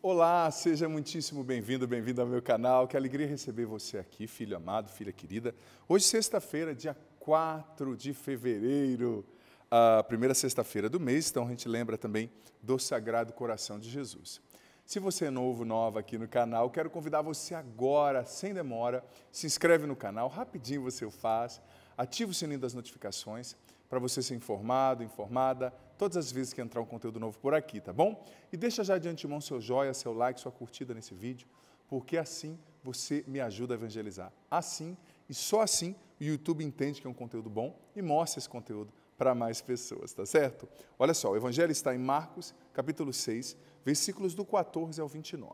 Olá, seja muitíssimo bem-vindo, bem-vindo ao meu canal. Que alegria receber você aqui, filho amado, filha querida. Hoje, sexta-feira, dia 4 de fevereiro, a primeira sexta-feira do mês, então a gente lembra também do Sagrado Coração de Jesus. Se você é novo, nova aqui no canal, quero convidar você agora, sem demora, se inscreve no canal, rapidinho você o faz, ativa o sininho das notificações para você ser informado, informada todas as vezes que entrar um conteúdo novo por aqui, tá bom? E deixa já de antemão seu joia, seu like, sua curtida nesse vídeo, porque assim você me ajuda a evangelizar. Assim e só assim o YouTube entende que é um conteúdo bom e mostra esse conteúdo para mais pessoas, tá certo? Olha só, o Evangelho está em Marcos, capítulo 6, versículos do 14 ao 29.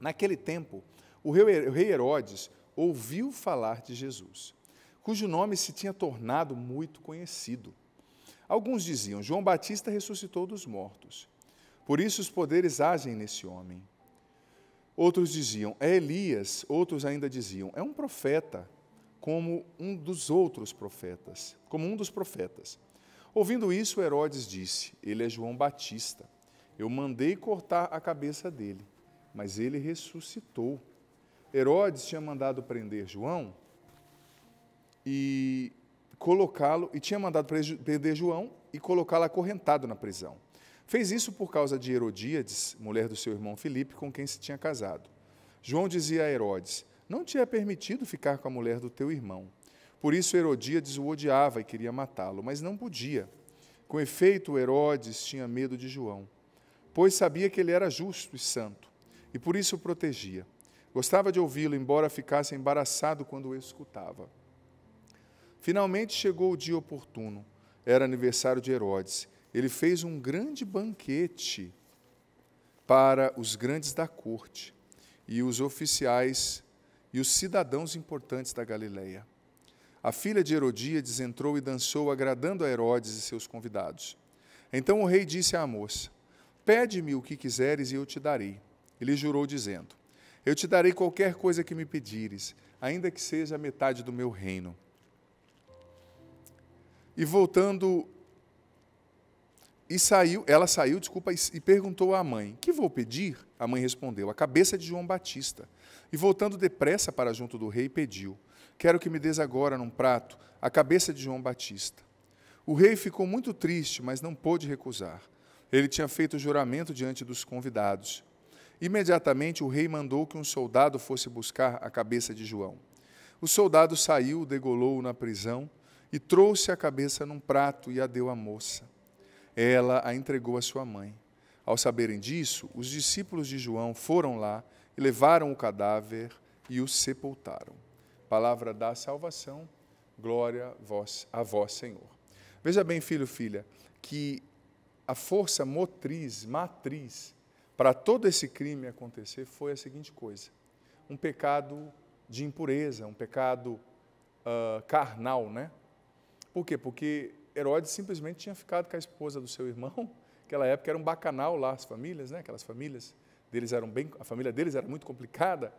Naquele tempo, o rei Herodes ouviu falar de Jesus, cujo nome se tinha tornado muito conhecido Alguns diziam: João Batista ressuscitou dos mortos. Por isso os poderes agem nesse homem. Outros diziam: É Elias. Outros ainda diziam: É um profeta, como um dos outros profetas, como um dos profetas. Ouvindo isso, Herodes disse: Ele é João Batista. Eu mandei cortar a cabeça dele, mas ele ressuscitou. Herodes tinha mandado prender João e colocá-lo, e tinha mandado prender João e colocá-lo acorrentado na prisão. Fez isso por causa de Herodíades, mulher do seu irmão Filipe, com quem se tinha casado. João dizia a Herodes: Não te é permitido ficar com a mulher do teu irmão. Por isso Herodíades o odiava e queria matá-lo, mas não podia. Com efeito, Herodes tinha medo de João, pois sabia que ele era justo e santo, e por isso o protegia. Gostava de ouvi-lo, embora ficasse embaraçado quando o escutava. Finalmente chegou o dia oportuno. Era aniversário de Herodes. Ele fez um grande banquete para os grandes da corte e os oficiais e os cidadãos importantes da Galileia. A filha de Herodíades entrou e dançou, agradando a Herodes e seus convidados. Então o rei disse à moça: Pede-me o que quiseres e eu te darei. Ele jurou, dizendo: Eu te darei qualquer coisa que me pedires, ainda que seja a metade do meu reino. E voltando, e saiu, ela saiu, desculpa, e perguntou à mãe: "Que vou pedir?" A mãe respondeu: "A cabeça de João Batista." E voltando depressa para junto do rei, pediu: "Quero que me des agora num prato a cabeça de João Batista." O rei ficou muito triste, mas não pôde recusar. Ele tinha feito juramento diante dos convidados. Imediatamente o rei mandou que um soldado fosse buscar a cabeça de João. O soldado saiu, degolou-o na prisão e trouxe a cabeça num prato e a deu à moça. Ela a entregou à sua mãe. Ao saberem disso, os discípulos de João foram lá e levaram o cadáver e o sepultaram. Palavra da salvação, glória a vós, Senhor. Veja bem, filho, filha, que a força motriz, matriz, para todo esse crime acontecer foi a seguinte coisa: um pecado de impureza, um pecado uh, carnal, né? Por quê? Porque Herodes simplesmente tinha ficado com a esposa do seu irmão, naquela época era um bacanal lá as famílias, né? Aquelas famílias deles eram bem, a família deles era muito complicada.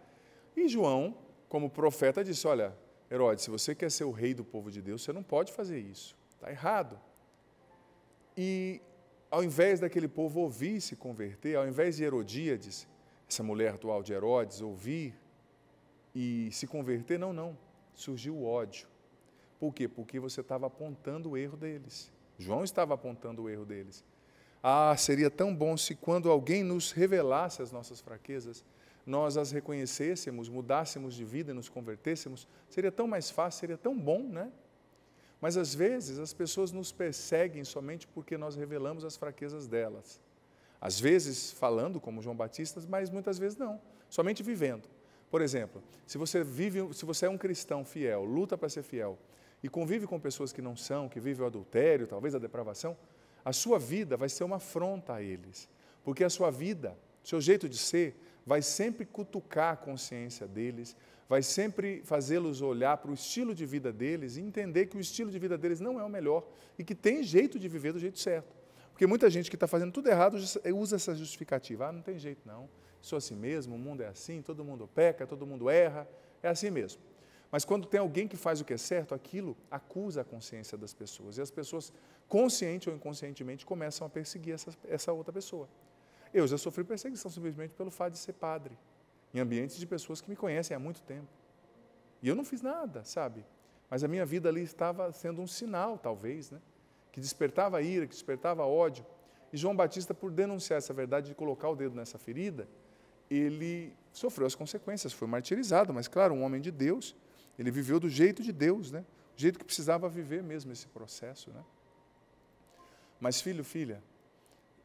E João, como profeta, disse: "Olha, Herodes, se você quer ser o rei do povo de Deus, você não pode fazer isso. Tá errado." E ao invés daquele povo ouvir e se converter, ao invés de Herodíades, essa mulher atual de Herodes, ouvir e se converter, não, não. Surgiu o ódio. Por quê? Porque você estava apontando o erro deles. João estava apontando o erro deles. Ah, seria tão bom se quando alguém nos revelasse as nossas fraquezas, nós as reconhecêssemos, mudássemos de vida e nos convertêssemos. Seria tão mais fácil, seria tão bom, né? Mas às vezes as pessoas nos perseguem somente porque nós revelamos as fraquezas delas. Às vezes falando como João Batista, mas muitas vezes não, somente vivendo. Por exemplo, se você vive, se você é um cristão fiel, luta para ser fiel, e convive com pessoas que não são, que vivem o adultério, talvez a depravação, a sua vida vai ser uma afronta a eles. Porque a sua vida, seu jeito de ser, vai sempre cutucar a consciência deles, vai sempre fazê-los olhar para o estilo de vida deles e entender que o estilo de vida deles não é o melhor e que tem jeito de viver do jeito certo. Porque muita gente que está fazendo tudo errado usa essa justificativa. Ah, não tem jeito não, sou assim mesmo, o mundo é assim, todo mundo peca, todo mundo erra, é assim mesmo. Mas quando tem alguém que faz o que é certo, aquilo acusa a consciência das pessoas. E as pessoas, consciente ou inconscientemente, começam a perseguir essa, essa outra pessoa. Eu já sofri perseguição simplesmente pelo fato de ser padre, em ambientes de pessoas que me conhecem há muito tempo. E eu não fiz nada, sabe? Mas a minha vida ali estava sendo um sinal, talvez, né? que despertava ira, que despertava ódio. E João Batista, por denunciar essa verdade, de colocar o dedo nessa ferida, ele sofreu as consequências, foi martirizado, mas claro, um homem de Deus ele viveu do jeito de Deus, né? Do jeito que precisava viver mesmo esse processo, né? Mas filho, filha,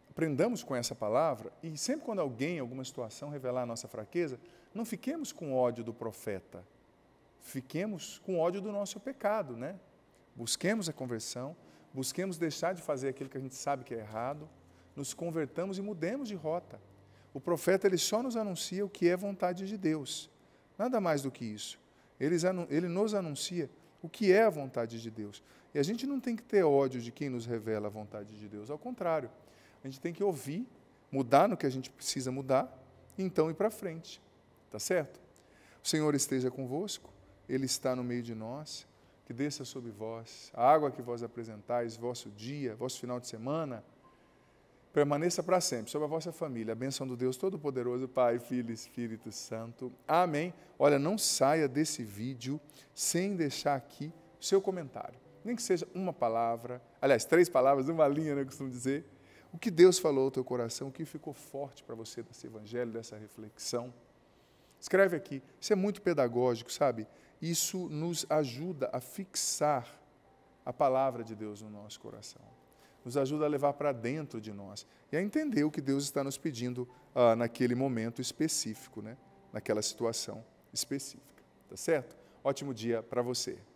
aprendamos com essa palavra e sempre quando alguém, alguma situação revelar a nossa fraqueza, não fiquemos com ódio do profeta. Fiquemos com ódio do nosso pecado, né? Busquemos a conversão, busquemos deixar de fazer aquilo que a gente sabe que é errado, nos convertamos e mudemos de rota. O profeta ele só nos anuncia o que é vontade de Deus. Nada mais do que isso ele nos anuncia o que é a vontade de Deus. E a gente não tem que ter ódio de quem nos revela a vontade de Deus, ao contrário, a gente tem que ouvir, mudar no que a gente precisa mudar, e então ir para frente. Tá certo? O Senhor esteja convosco, Ele está no meio de nós, que desça sobre vós a água que vós apresentais, vosso dia, vosso final de semana permaneça para sempre sobre a vossa família. A benção do Deus Todo-Poderoso, Pai, Filho e Espírito Santo. Amém. Olha, não saia desse vídeo sem deixar aqui o seu comentário. Nem que seja uma palavra, aliás, três palavras, uma linha, né, eu costumo dizer. O que Deus falou ao teu coração, o que ficou forte para você desse evangelho, dessa reflexão. Escreve aqui. Isso é muito pedagógico, sabe? Isso nos ajuda a fixar a palavra de Deus no nosso coração nos ajuda a levar para dentro de nós e a entender o que Deus está nos pedindo ah, naquele momento específico, né? naquela situação específica. Tá certo? Ótimo dia para você.